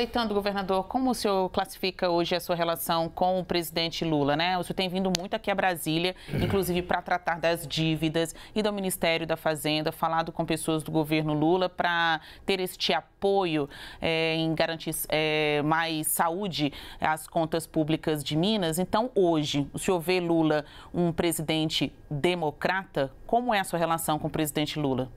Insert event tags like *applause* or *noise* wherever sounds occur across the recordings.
aproveitando, governador, como o senhor classifica hoje a sua relação com o presidente Lula, né? O senhor tem vindo muito aqui a Brasília, inclusive para tratar das dívidas e do Ministério da Fazenda, falado com pessoas do governo Lula para ter este apoio é, em garantir é, mais saúde às contas públicas de Minas. Então, hoje, o senhor vê Lula um presidente democrata? Como é a sua relação com o presidente Lula?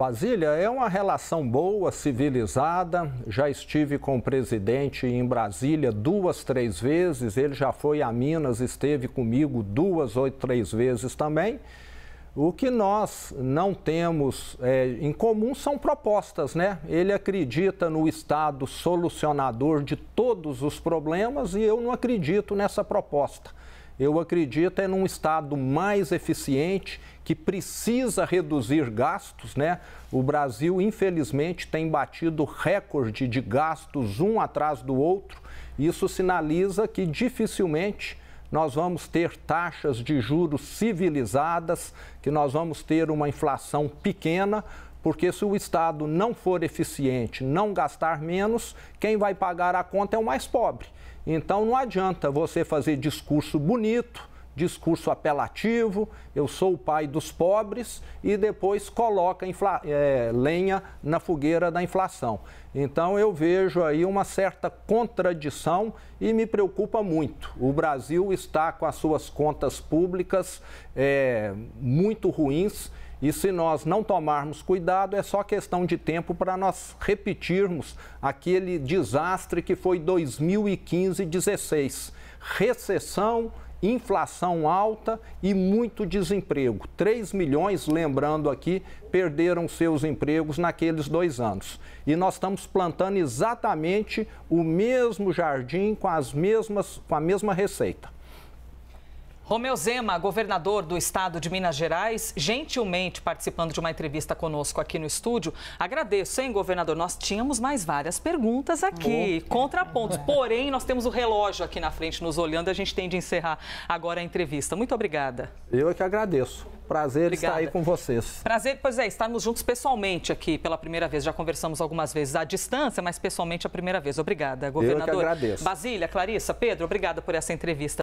Brasília é uma relação boa, civilizada. Já estive com o presidente em Brasília duas, três vezes. Ele já foi a Minas, esteve comigo duas ou três vezes também. O que nós não temos é, em comum são propostas, né? Ele acredita no Estado solucionador de todos os problemas e eu não acredito nessa proposta eu acredito é num Estado mais eficiente, que precisa reduzir gastos, né? O Brasil, infelizmente, tem batido recorde de gastos um atrás do outro. Isso sinaliza que dificilmente nós vamos ter taxas de juros civilizadas, que nós vamos ter uma inflação pequena, porque se o Estado não for eficiente, não gastar menos, quem vai pagar a conta é o mais pobre. Então não adianta você fazer discurso bonito, discurso apelativo, eu sou o pai dos pobres, e depois coloca é, lenha na fogueira da inflação. Então eu vejo aí uma certa contradição e me preocupa muito. O Brasil está com as suas contas públicas é, muito ruins e se nós não tomarmos cuidado, é só questão de tempo para nós repetirmos aquele desastre que foi 2015-16. Recessão, inflação alta e muito desemprego. 3 milhões, lembrando aqui, perderam seus empregos naqueles dois anos. E nós estamos plantando exatamente o mesmo jardim com, as mesmas, com a mesma receita. Romeu Zema, governador do estado de Minas Gerais, gentilmente participando de uma entrevista conosco aqui no estúdio. Agradeço, hein, governador? Nós tínhamos mais várias perguntas aqui, contrapontos. *laughs* Porém, nós temos o relógio aqui na frente nos olhando. A gente tem de encerrar agora a entrevista. Muito obrigada. Eu é que agradeço. Prazer Obrigada. estar aí com vocês. Prazer, pois é, estarmos juntos pessoalmente aqui pela primeira vez. Já conversamos algumas vezes à distância, mas pessoalmente a primeira vez. Obrigada, é governador. Eu que agradeço. Basília, Clarissa, Pedro, obrigada por essa entrevista.